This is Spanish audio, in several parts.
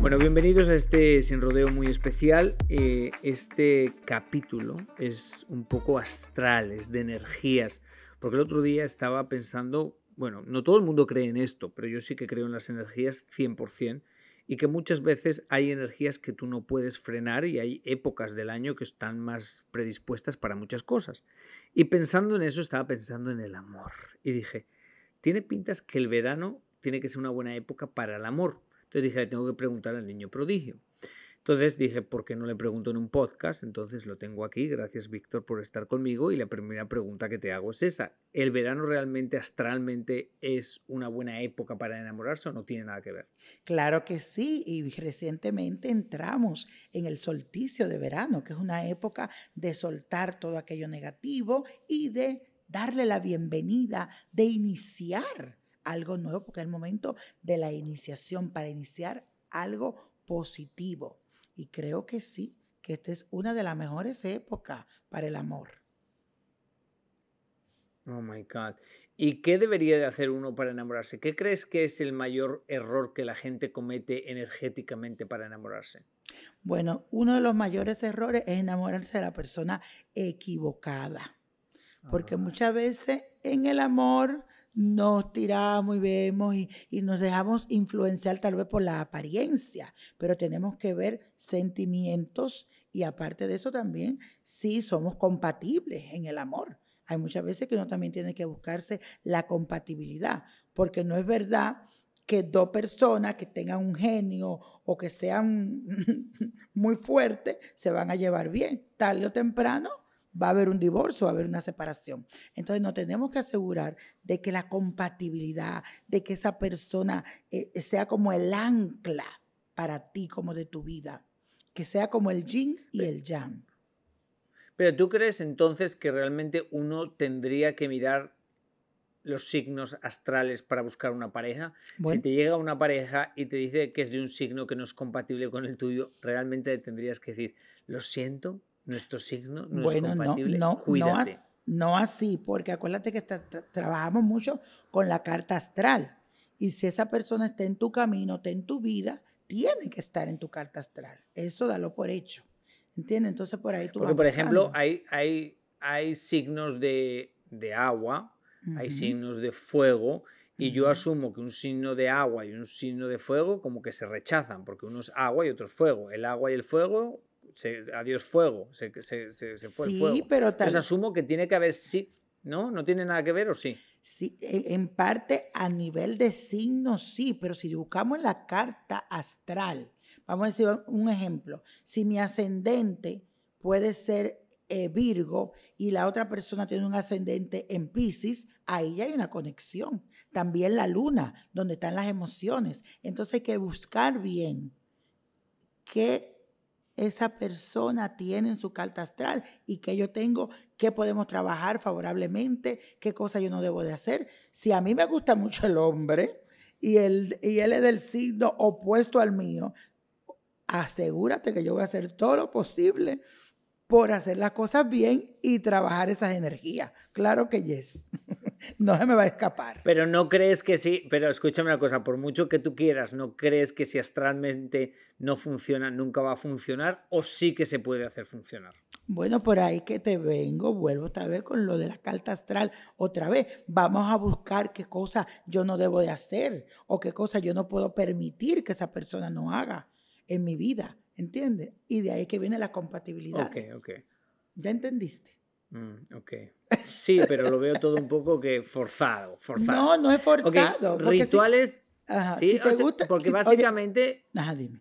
Bueno, bienvenidos a este sin rodeo muy especial. Eh, este capítulo es un poco astral, es de energías, porque el otro día estaba pensando, bueno, no todo el mundo cree en esto, pero yo sí que creo en las energías 100% y que muchas veces hay energías que tú no puedes frenar y hay épocas del año que están más predispuestas para muchas cosas. Y pensando en eso estaba pensando en el amor y dije, tiene pintas que el verano tiene que ser una buena época para el amor. Entonces dije, le tengo que preguntar al niño prodigio. Entonces dije, ¿por qué no le pregunto en un podcast? Entonces lo tengo aquí. Gracias, Víctor, por estar conmigo. Y la primera pregunta que te hago es esa. ¿El verano realmente, astralmente, es una buena época para enamorarse o no tiene nada que ver? Claro que sí. Y recientemente entramos en el solsticio de verano, que es una época de soltar todo aquello negativo y de darle la bienvenida, de iniciar algo nuevo, porque es el momento de la iniciación, para iniciar algo positivo. Y creo que sí, que esta es una de las mejores épocas para el amor. Oh my God. ¿Y qué debería de hacer uno para enamorarse? ¿Qué crees que es el mayor error que la gente comete energéticamente para enamorarse? Bueno, uno de los mayores errores es enamorarse de la persona equivocada. Porque muchas veces en el amor nos tiramos y vemos y, y, nos dejamos influenciar tal vez por la apariencia, pero tenemos que ver sentimientos y aparte de eso también si somos compatibles en el amor. Hay muchas veces que uno también tiene que buscarse la compatibilidad, porque no es verdad que dos personas que tengan un genio o que sean muy fuertes se van a llevar bien. Tarde o temprano va a haber un divorcio, va a haber una separación. Entonces nos tenemos que asegurar de que la compatibilidad, de que esa persona eh, sea como el ancla para ti, como de tu vida, que sea como el yin y el yang. Pero tú crees entonces que realmente uno tendría que mirar los signos astrales para buscar una pareja. Si te llega una pareja y te dice que es de un signo que no es compatible con el tuyo, realmente tendrías que decir, lo siento, nuestro signo no es compatible. No, No, así, porque acuérdate que trabajamos mucho con la carta astral. Y si esa persona está en tu camino, está en tu vida, tiene que estar en tu carta astral. Eso dalo por hecho. ¿Entiendes? Entonces por ahí tú Porque, por ejemplo, hay, hay, hay signos de, agua, hay signos de fuego, y yo asumo que un signo de agua y un signo de fuego como que se rechazan, porque uno es agua y otro es fuego. El agua y el fuego se, adiós fuego, se, se, fue el fuego. Pero asumo que tiene que haber sí, ¿no? ¿No tiene nada que ver o sí? Sí, e, en parte a nivel de signos sí, pero si buscamos la carta astral, vamos a decir un ejemplo, si mi ascendente puede ser eh, Virgo y la otra persona tiene un ascendente en Pisces, ahí hay una conexión. También la luna, donde están las emociones. Entonces hay que buscar bien qué esa persona tiene en su carta astral y que yo tengo, qué podemos trabajar favorablemente, qué cosas yo no debo de hacer. Si a mí me gusta mucho el hombre y, el, y él es del signo opuesto al mío, asegúrate que yo voy a hacer todo lo posible por hacer las cosas bien y trabajar esas energías. Claro que yes. No se me va a escapar. Pero no crees que sí, pero escúchame una cosa, por mucho que tú quieras, ¿no crees que si astralmente no funciona, nunca va a funcionar o sí que se puede hacer funcionar? Bueno, por ahí que te vengo, vuelvo otra vez con lo de la carta astral, otra vez, vamos a buscar qué cosa yo no debo de hacer o qué cosa yo no puedo permitir que esa persona no haga en mi vida. ¿Entiendes? Y de ahí que viene la compatibilidad. Ok, ok. ¿Ya entendiste? Mm, ok. Sí, pero lo veo todo un poco que forzado, No, no es forzado. Rituales. te porque básicamente. ajá, dime.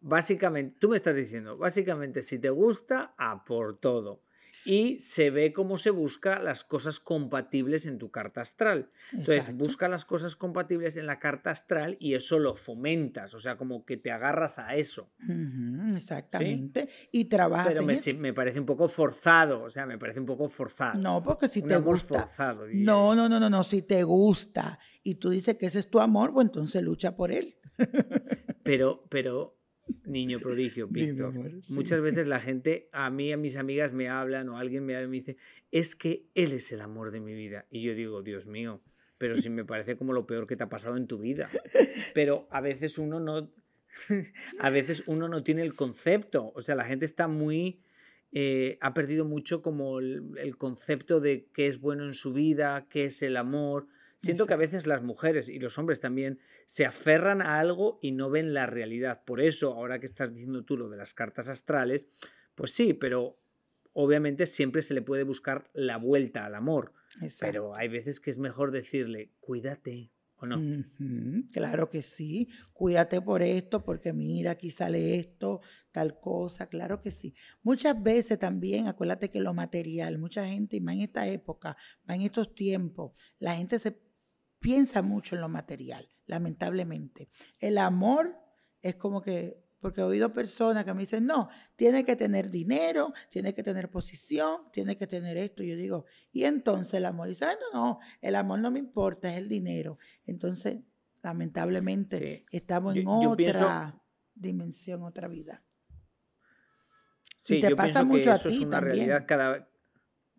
Básicamente, tú me estás diciendo, básicamente, si te gusta, a por todo y se ve cómo se busca las cosas compatibles en tu carta astral. Entonces, busca las cosas compatibles en la carta astral y eso lo fomentas, o sea, como que te agarras a eso. exactamente. Y trabajas. Pero me, me, parece un poco forzado, o sea, me parece un poco forzado. No, porque si te gusta. no, no, no, no, no, si te gusta y tú dices que ese es tu amor, pues entonces lucha por él. pero, pero niño prodigio, Víctor. Muchas veces la gente, a mí, a mis amigas me hablan o alguien me habla y me dice, es que él es el amor de mi vida. Y yo digo, Dios mío, pero si me parece como lo peor que te ha pasado en tu vida. Pero a veces uno no, a veces uno no tiene el concepto. O sea, la gente está muy... Eh, ha perdido mucho como el, el, concepto de qué es bueno en su vida, qué es el amor, Siento que a veces las mujeres y los hombres también se aferran a algo y no ven la realidad. Por eso, ahora que estás diciendo tú lo de las cartas astrales, pues sí, pero obviamente siempre se le puede buscar la vuelta al amor. Pero hay veces que es mejor decirle, cuídate, ¿O no? claro que sí. Cuídate por esto, porque mira, aquí sale esto, tal cosa. Claro que sí. Muchas veces también, acuérdate que lo material, mucha gente, y más en esta época, más en estos tiempos, la gente se piensa mucho en lo material, lamentablemente. El amor es como que, porque he oído personas que me dicen, no, tiene que tener dinero, tiene que tener posición, tiene que tener esto. Yo digo, y entonces el amor, y saben, no, no, el amor no me importa, es el dinero. Entonces, lamentablemente, estamos en otra dimensión, otra vida. Sí, te yo pasa pienso mucho que eso a ti es una realidad cada vez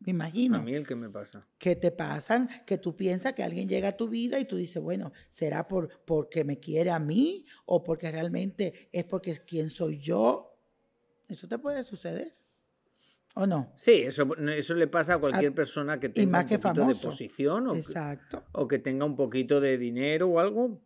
me imagino. A mí el que me pasa. Que te pasan, que tú piensas que alguien llega a tu vida y tú dices, bueno, ¿será por, porque me quiere a mí o porque realmente es porque es quien soy yo? Eso te puede suceder. ¿O no? Sí, eso, eso le pasa a cualquier ah, persona que tenga un poquito de posición o Que, tenga un poquito de dinero o algo.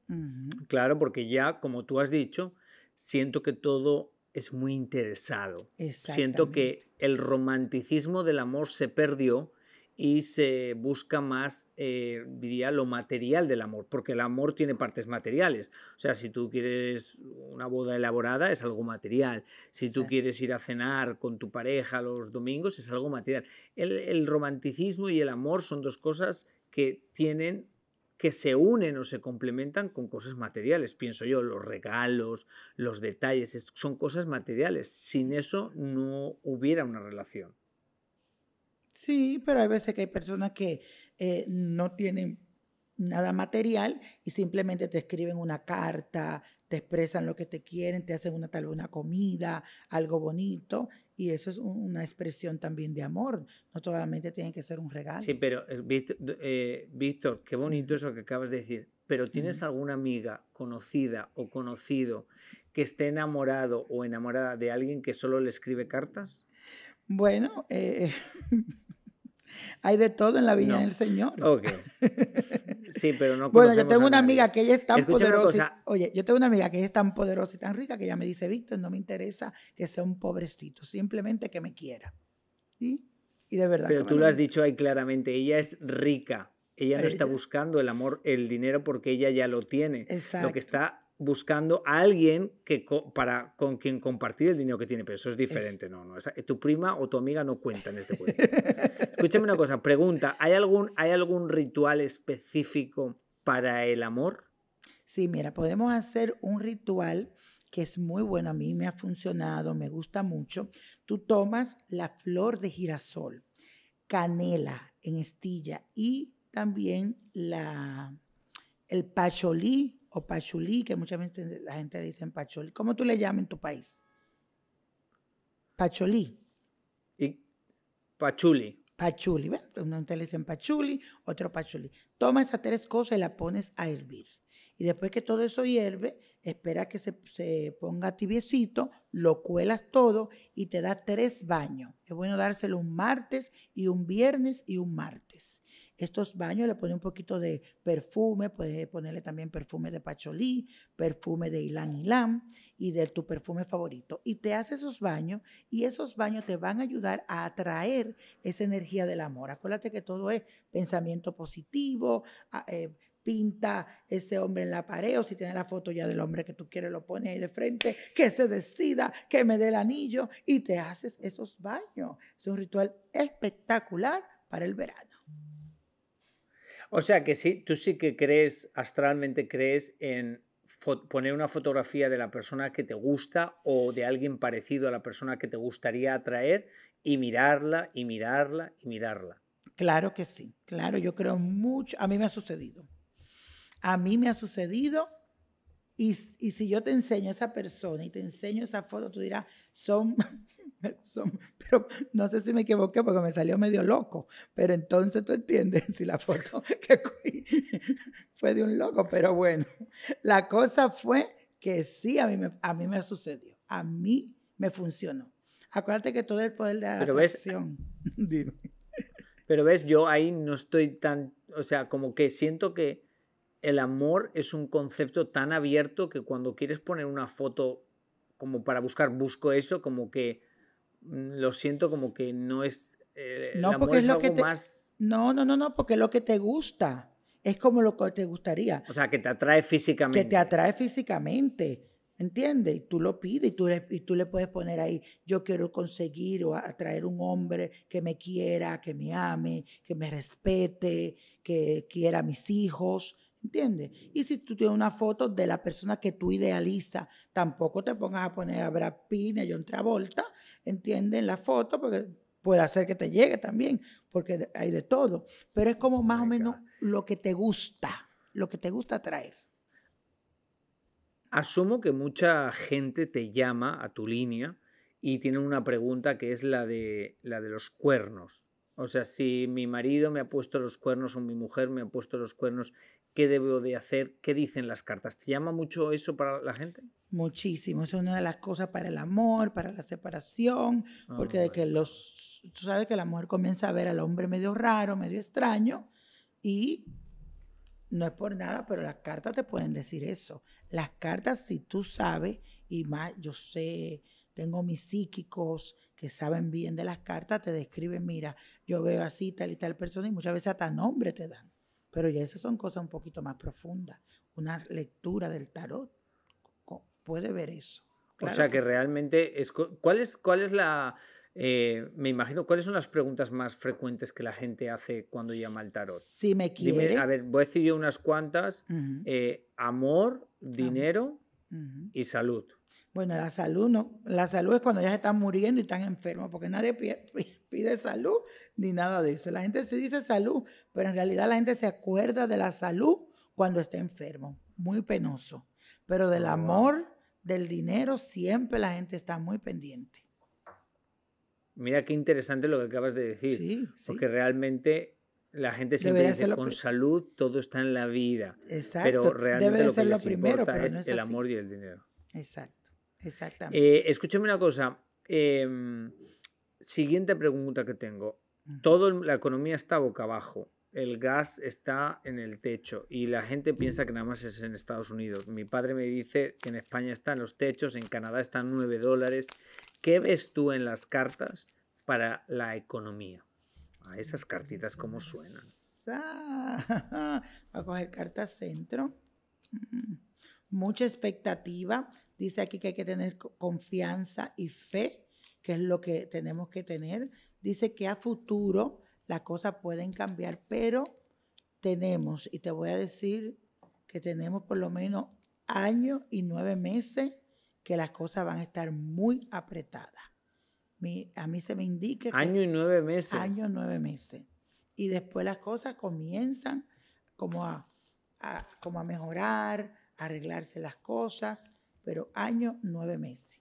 Claro, porque ya, como tú has dicho, siento que todo es muy interesado. Siento que el romanticismo del amor se perdió y se busca más, eh, diría, lo material del amor, porque el amor tiene partes materiales. O sea, si tú quieres una boda elaborada, es algo material. Si tú quieres ir a cenar con tu pareja los domingos, es algo material. El, el romanticismo y el amor son dos cosas que tienen que se unen o se complementan con cosas materiales. Pienso yo, los regalos, los detalles, son cosas materiales. Sin eso no hubiera una relación. Sí, pero hay veces que hay personas que eh, no tienen nada material y simplemente te escriben una carta, te expresan lo que te quieren, te hacen una tal vez una comida, algo bonito y eso es una expresión también de amor. No solamente tiene que ser un regalo. Sí, pero eh, eh, Víctor, qué bonito eso que acabas de decir. Pero ¿tienes alguna amiga conocida o conocido que esté enamorado o enamorada de alguien que solo le escribe cartas? Bueno, eh, Hay de todo en la vida del Señor. Sí, pero no Bueno, yo tengo una amiga que ella es tan poderosa. oye, yo tengo una amiga que ella es tan poderosa y tan rica que ella me dice, Víctor, no me interesa que sea un pobrecito, simplemente que me quiera. ¿Sí? Y de verdad. Pero tú lo has dicho ahí claramente, ella es rica. Ella no eh, está eh. buscando el amor, el dinero porque ella ya lo tiene. Exacto. Lo que está buscando a alguien que para, con quien compartir el dinero que tiene, pero eso es diferente, no, no, eh, tu prima o tu amiga no cuentan. este Escúchame una cosa, pregunta, ¿hay algún, ¿hay algún ritual específico para el amor? Sí, mira, podemos hacer un ritual que es muy bueno, a mí me ha funcionado, me gusta mucho. Tú tomas la flor de girasol, canela en estilla y también la, el pacholí o pachulí, que mucha veces la gente le dice pachulí. ¿Cómo tú le llamas en tu país? Pacholí. Y pachuli. Pachuli, ¿ven? Uno pues, te le dicen pachuli, otro pachulí. Toma esas tres cosas y las pones a hervir. Y después que todo eso hierve, espera que se, se, ponga tibiecito, lo cuelas todo y te da tres baños. Es bueno dárselo un martes y un viernes y un martes estos baños le pone un poquito de perfume, puedes ponerle también perfume de pacholí, perfume de Ilan Ilan y de tu perfume favorito. Y te hace esos baños y esos baños te van a ayudar a atraer esa energía del amor. Acuérdate que todo es pensamiento positivo, eh, pinta ese hombre en la pared o si tiene la foto ya del hombre que tú quieres lo pones ahí de frente, que se decida, que me dé el anillo y te haces esos baños. Es un ritual espectacular para el verano. O sea que sí, tú sí que crees, astralmente crees en poner una fotografía de la persona que te gusta o de alguien parecido a la persona que te gustaría atraer y mirarla y mirarla y mirarla. Claro que sí, claro, yo creo mucho, a mí me ha sucedido. A mí me ha sucedido y, si yo te enseño a esa persona y te enseño esa foto, tú dirás, son, pero no sé si me equivoqué porque me salió medio loco, pero entonces tú entiendes si la foto que fue de un loco, pero bueno, la cosa fue que sí, a mí me, a mí me sucedió, a mí me funcionó. Acuérdate que todo el poder de la Pero ves, yo ahí no estoy tan, o sea, como que siento que el amor es un concepto tan abierto que cuando quieres poner una foto como para buscar, busco eso, como que mm, lo siento como que no es... Eh, no, el amor porque es, lo que te... más... No, no, no, no, porque es lo que te gusta. Es como lo que te gustaría. O sea, que te atrae físicamente. Que te atrae físicamente. ¿Entiendes? Y tú lo pides y tú, y tú le puedes poner ahí, yo quiero conseguir o atraer un hombre que me quiera, que me ame, que me respete, que quiera a mis hijos, ¿Entiendes? Y si tú tienes una foto de la persona que tú idealizas, tampoco te pongas a poner a Brad Pitt, a John Travolta, ¿entiendes? En la foto, porque puede hacer que te llegue también, porque hay de todo. Pero es como más oh o menos lo que te gusta, lo que te gusta traer. Asumo que mucha gente te llama a tu línea y tienen una pregunta que es la de, la de los cuernos. O sea, si mi marido me ha puesto los cuernos o mi mujer me ha puesto los cuernos, qué debo de hacer, qué dicen las cartas. ¿Te llama mucho eso para la gente? Muchísimo, es una de las cosas para el amor, para la separación, porque de que los, tú sabes que la mujer comienza a ver al hombre medio raro, medio extraño, y no es por nada, pero las cartas te pueden decir eso. Las cartas, si tú sabes, y más, yo sé, tengo mis psíquicos que saben bien de las cartas, te describen, mira, yo veo así, tal y tal persona, y muchas veces hasta nombre te dan. Pero ya esas son cosas un poquito más profundas. Una lectura del tarot puede ver eso. o sea que, realmente es cuál es cuál es la eh, me imagino cuáles son las preguntas más frecuentes que la gente hace cuando llama al tarot. Si me quiere. a ver, voy a decir unas cuantas. Eh, amor, dinero y salud. Bueno, la salud no, la salud es cuando ya se están muriendo y están enfermos, porque nadie piensa pide salud ni nada de eso. La gente se dice salud, pero en realidad la gente se acuerda de la salud cuando está enfermo. Muy penoso. Pero del ah, amor, del dinero, siempre la gente está muy pendiente. Mira qué interesante lo que acabas de decir. Porque realmente la gente siempre dice dice, con salud todo está en la vida. Exacto. Pero realmente lo que lo primero, es, el amor y el dinero. Exacto, exactamente. Eh, escúchame una cosa. Em, Siguiente pregunta que tengo. Todo la economía está boca abajo, el gas está en el techo y la gente piensa que nada más es en Estados Unidos. Mi padre me dice que en España están los techos, en Canadá están 9 dólares. ¿Qué ves tú en las cartas para la economía? A esas cartitas, ¿cómo suenan? Voy a coger cartas centro. Mm. Mucha expectativa. Dice aquí que hay que tener confianza y fe que es lo que tenemos que tener. Dice que a futuro las cosas pueden cambiar, pero tenemos, y te voy a decir que tenemos por lo menos año y nueve meses que las cosas van a estar muy apretadas. a mí se me indica. Año y nueve meses. Año y nueve meses. Y después las cosas comienzan como a, como a mejorar, a arreglarse las cosas, pero año, nueve meses.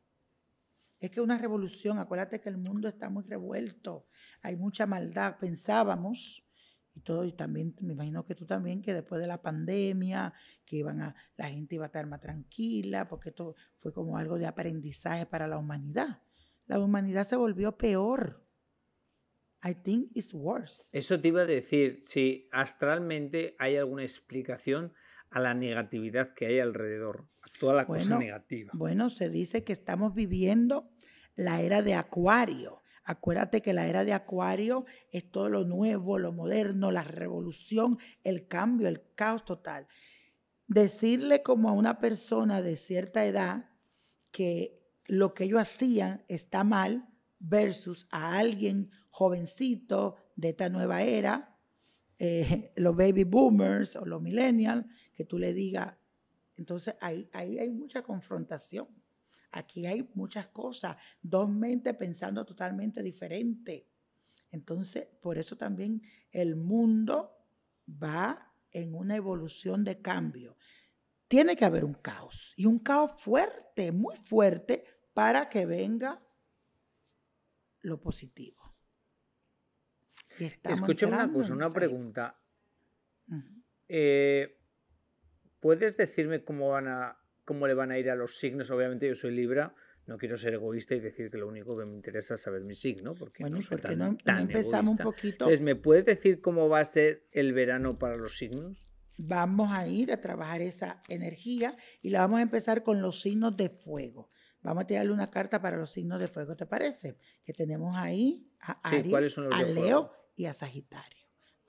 Es que una revolución, acuérdate que el mundo está muy revuelto, hay mucha maldad, pensábamos, y todo, y también me imagino que tú también, que después de la pandemia, que iban a, la gente iba a estar más tranquila, porque esto fue como algo de aprendizaje para la humanidad. La humanidad se volvió peor. I think it's worse. Eso te iba a decir, si astralmente hay alguna explicación a la negatividad que hay alrededor toda la cosa negativa. Bueno, se dice que estamos viviendo la era de Acuario. Acuérdate que la era de Acuario es todo lo nuevo, lo moderno, la revolución, el cambio, el caos total. Decirle como a una persona de cierta edad que lo que ellos hacían está mal versus a alguien jovencito de esta nueva era, eh, los baby boomers o los millennials, que tú le digas, entonces ahí, ahí hay mucha confrontación. Aquí hay muchas cosas, dos mentes pensando totalmente diferente. Entonces, por eso también el mundo va en una evolución de cambio. Tiene que haber un caos y un caos fuerte, muy fuerte, para que venga lo positivo. Escucha una cosa, una pregunta. ¿Puedes decirme cómo, van a, cómo le van a ir a los signos? Obviamente yo soy Libra, no quiero ser egoísta y decir que lo único que me interesa es saber mi signo, porque bueno, no soy tan, empezamos egoísta. un poquito. ¿me puedes decir cómo va a ser el verano para los signos? Vamos a ir a trabajar esa energía y la vamos a empezar con los signos de fuego. Vamos a tirarle una carta para los signos de fuego, ¿te parece? Que tenemos ahí a Aries, a Leo y a Sagitario.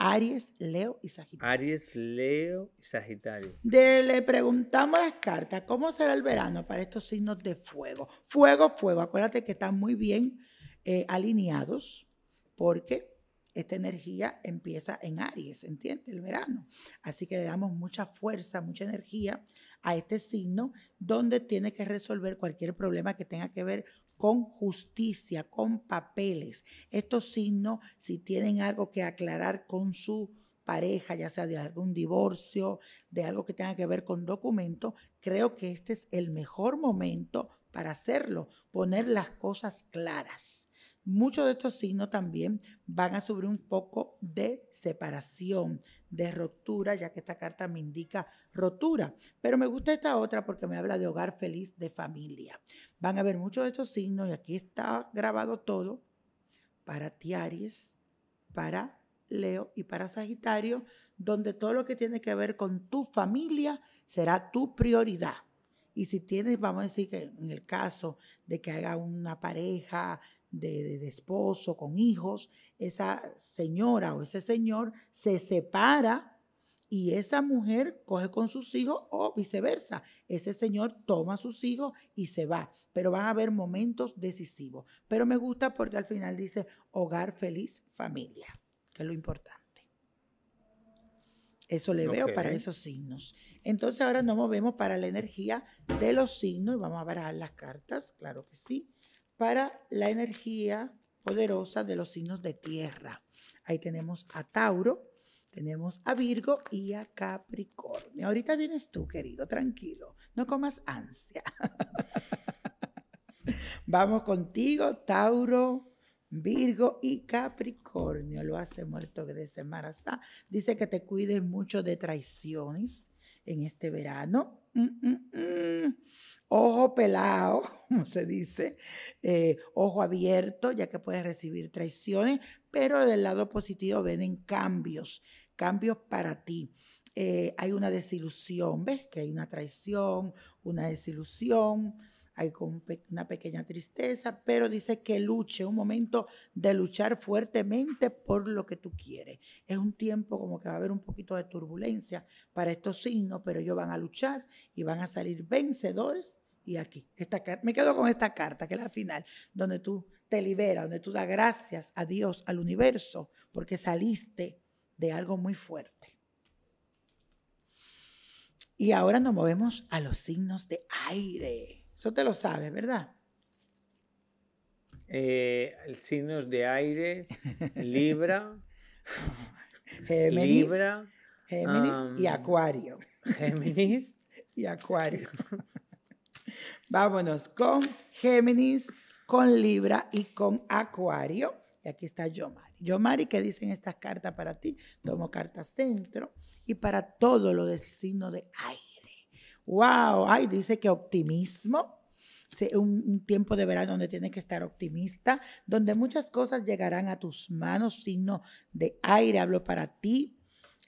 Aries, Leo y Sagitario. Aries, Leo y Sagitario. le preguntamos las cartas, ¿cómo será el verano para estos signos de fuego? Fuego, fuego. Acuérdate que están muy bien eh, alineados porque esta energía empieza en Aries, ¿entiendes? El verano. Así que le damos mucha fuerza, mucha energía a este signo donde tiene que resolver cualquier problema que tenga que ver con justicia, con papeles. Estos signos, si tienen algo que aclarar con su pareja, ya sea de algún divorcio, de algo que tenga que ver con documentos, creo que este es el mejor momento para hacerlo, poner las cosas claras. Muchos de estos signos también van a subir un poco de separación, de rotura, ya que esta carta me indica rotura. Pero me gusta esta otra porque me habla de hogar feliz, de familia. Van a ver muchos de estos signos y aquí está grabado todo para ti, Aries, para Leo y para Sagitario, donde todo lo que tiene que ver con tu familia será tu prioridad. Y si tienes, vamos a decir que en el caso de que haga una pareja, de, esposo, con hijos, esa señora o ese señor se separa y esa mujer coge con sus hijos o viceversa. Ese señor toma sus hijos y se va, pero van a haber momentos decisivos. Pero me gusta porque al final dice hogar feliz, familia, que es lo importante. Eso le veo para esos signos. Entonces ahora nos movemos para la energía de los signos y vamos a barajar las cartas, claro que sí para la energía poderosa de los signos de tierra. Ahí tenemos a Tauro, tenemos a Virgo y a Capricornio. Ahorita vienes tú, querido, tranquilo. No comas ansia. Vamos contigo, Tauro. Virgo y Capricornio, lo hace muerto de Semana Dice que te cuides mucho de traiciones, en este verano. Mm, mm, mm. Ojo pelado, como se dice, eh, ojo abierto, ya que puedes recibir traiciones, pero del lado positivo vienen cambios, cambios para ti. Eh, hay una desilusión, ¿ves? Que hay una traición, una desilusión, hay una pequeña tristeza, pero dice que luche, un momento de luchar fuertemente por lo que tú quieres. Es un tiempo como que va a haber un poquito de turbulencia para estos signos, pero ellos van a luchar y van a salir vencedores. Y aquí, esta, me quedo con esta carta, que es la final, donde tú te liberas, donde tú das gracias a Dios, al universo, porque saliste de algo muy fuerte. Y ahora nos movemos a los signos de aire. Eso te lo sabes, ¿verdad? Eh, signos de aire, Libra, Géminis, Libra, Géminis y Acuario. Géminis y Acuario. Vámonos con Géminis, con Libra y con Acuario. Y aquí está Yomari. Yomari, ¿qué dicen estas cartas para ti? Tomo cartas centro y para todo lo del signo de aire wow, ay, dice que optimismo, un, un, tiempo de verano donde tienes que estar optimista, donde muchas cosas llegarán a tus manos, signo de aire, hablo para ti,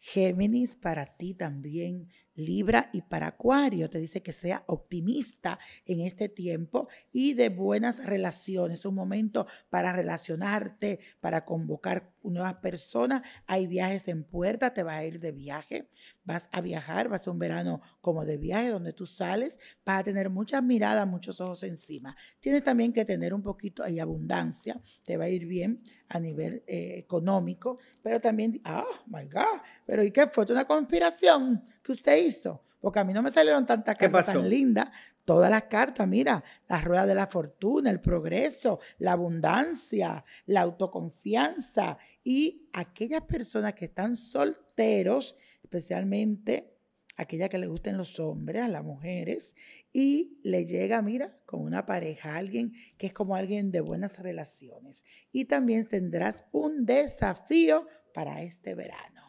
Géminis, para ti también. Libra y para Acuario te dice que sea optimista en este tiempo y de buenas relaciones. Un momento para relacionarte, para convocar nuevas personas, hay viajes en puerta, te vas a ir de viaje, vas a viajar, vas a un verano como de viaje donde tú sales, vas a tener muchas miradas, muchos ojos encima. Tienes también que tener un poquito hay abundancia, te va a ir bien a nivel eh, económico, pero también, ah, oh my God, pero ¿y qué fue? ¿Una conspiración que usted hizo? Porque a mí no me salieron tantas cartas tan lindas. Todas las cartas, mira, las ruedas de la fortuna, el progreso, la abundancia, la autoconfianza y aquellas personas que están solteros, especialmente aquellas que le gusten los hombres, a las mujeres, y le llega, mira, con una pareja, alguien que es como alguien de buenas relaciones. Y también tendrás un desafío para este verano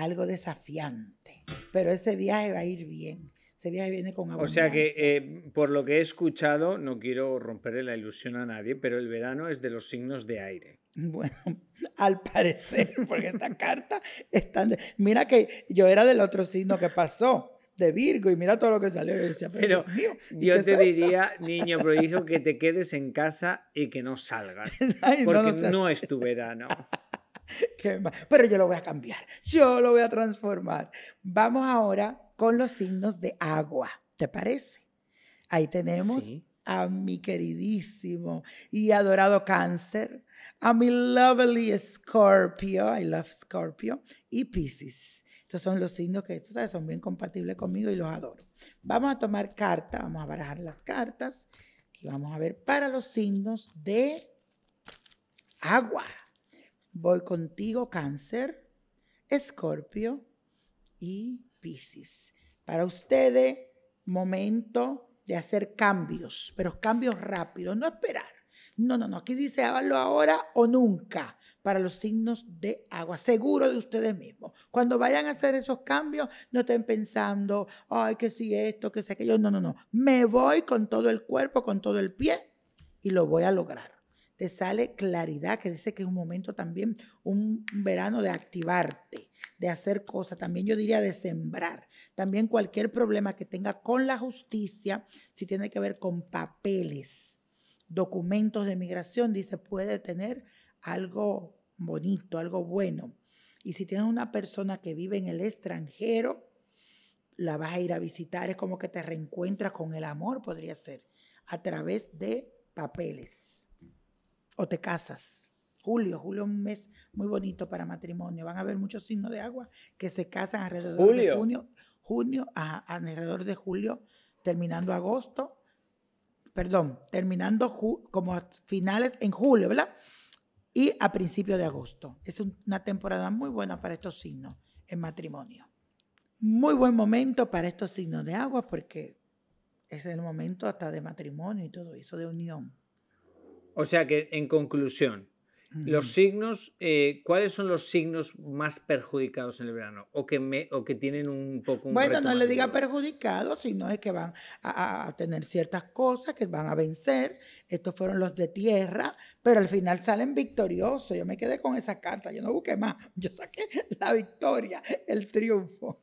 algo desafiante. Pero ese viaje va a ir bien. Ese viaje viene con abundancia. O sea que, eh, por lo que he escuchado, no quiero romperle la ilusión a nadie, pero el verano es de los signos de aire. Bueno, al parecer, porque esta carta está... De... Mira que yo era del otro signo que pasó de Virgo y mira todo lo que salió. Yo pero, yo te diría, niño prodigio, que te quedes en casa y que no salgas. porque no es tu verano. Pero yo lo voy a cambiar, yo lo voy a transformar. Vamos ahora con los signos de agua, ¿te parece? Ahí tenemos a mi queridísimo y adorado cáncer, a mi lovely Scorpio, I love Scorpio, y Pisces. Estos son los signos que, tú son bien compatibles conmigo y los adoro. Vamos a tomar carta, vamos a barajar las cartas. y vamos a ver para los signos de agua. Voy contigo, cáncer, escorpio y piscis. Para ustedes, momento de hacer cambios, pero cambios rápidos, no esperar. No, no, no, aquí dice háganlo ahora o nunca para los signos de agua, seguro de ustedes mismos. Cuando vayan a hacer esos cambios, no estén pensando, ay, que si esto, que si aquello, no, no, no, me voy con todo el cuerpo, con todo el pie y lo voy a lograr te sale claridad, que dice que es un momento también, un verano de activarte, de hacer cosas, también yo diría de sembrar. También cualquier problema que tenga con la justicia, si tiene que ver con papeles, documentos de migración, dice, puede tener algo bonito, algo bueno. Y si tienes una persona que vive en el extranjero, la vas a ir a visitar, es como que te reencuentras con el amor, podría ser, a través de papeles o te casas. Julio, julio es un mes muy bonito para matrimonio. Van a haber muchos signos de agua que se casan alrededor de junio, junio, alrededor de julio, terminando agosto, perdón, terminando como a finales en julio, ¿verdad? Y a principios de agosto. Es una temporada muy buena para estos signos en matrimonio. Muy buen momento para estos signos de agua porque es el momento hasta de matrimonio y todo eso, de unión. O sea que, en conclusión, los signos, eh, ¿cuáles son los signos más perjudicados en el verano? O que, me, o que tienen un poco un Bueno, no le diga perjudicados, sino es que van a, tener ciertas cosas que van a vencer. Estos fueron los de tierra, pero al final salen victoriosos. Yo me quedé con esa carta, yo no busqué más. Yo saqué la victoria, el triunfo.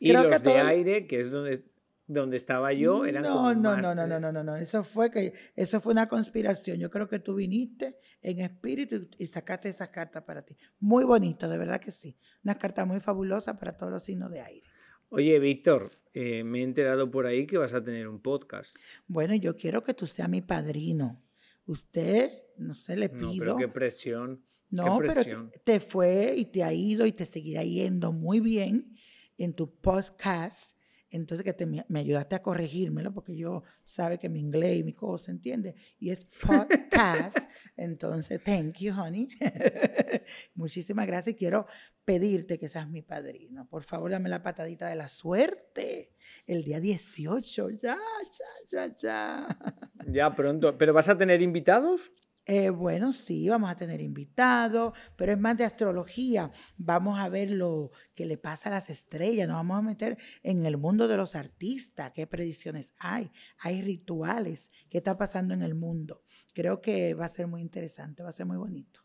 y los de aire, que es donde donde estaba yo eran no, no, no, no, eh, no, no, no, no, eso fue que eso fue una conspiración. Yo creo que tú viniste en espíritu y sacaste esas cartas para ti. Muy bonito, de verdad que sí. Una carta muy fabulosa para todos los signos de aire. Oye, Víctor, eh, me he enterado por ahí que vas a tener un podcast. Bueno, yo quiero que tú seas mi padrino. Usted, no sé, le pido. No, pero qué presión. No, pero te fue y te ha ido y te seguirá yendo muy bien en tu podcast entonces, que te, me ayudaste a corregírmelo porque yo sabe que mi inglés y mi cosa, ¿entiendes? Y es podcast. entonces, thank you, honey. Muchísimas gracias. Y Quiero pedirte que seas mi padrino. Por favor, dame la patadita de la suerte. El día 18. Ya, ya, ya, ya. Ya pronto. ¿Pero vas a tener invitados? Eh, bueno, sí, vamos a tener invitados, pero es más de astrología. Vamos a ver lo que le pasa a las estrellas, nos vamos a meter en el mundo de los artistas, qué predicciones hay, hay rituales, qué está pasando en el mundo. Creo que va a ser muy interesante, va a ser muy bonito.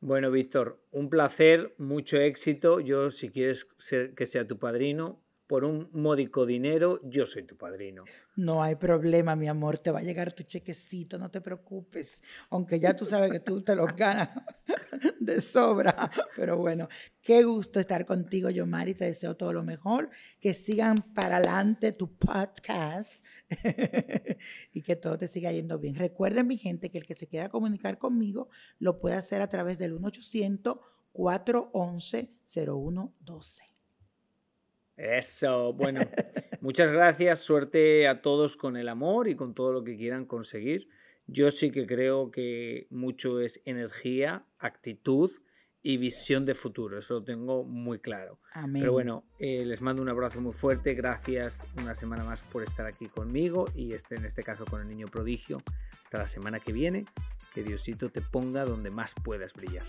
Bueno, Víctor, un placer, mucho éxito. Yo, si quieres ser, que sea tu padrino, por un módico dinero, yo soy tu padrino. No hay problema, mi amor, te va a llegar tu chequecito, no te preocupes, aunque ya tú sabes que tú te los ganas de sobra, pero bueno, qué gusto estar contigo, Yomari, te deseo todo lo mejor, que sigan para adelante tu podcast y que todo te siga yendo bien. Recuerden, mi gente, que el que se quiera comunicar conmigo lo puede hacer a través del 1 800 411 0112 eso, bueno, muchas gracias, suerte a todos con el amor y con todo lo que quieran conseguir. Yo sí que creo que mucho es energía, actitud y visión de futuro, eso lo tengo muy claro. Pero bueno, eh, les mando un abrazo muy fuerte, gracias una semana más por estar aquí conmigo y este, en este caso con el niño prodigio. Hasta la semana que viene, que Diosito te ponga donde más puedas brillar.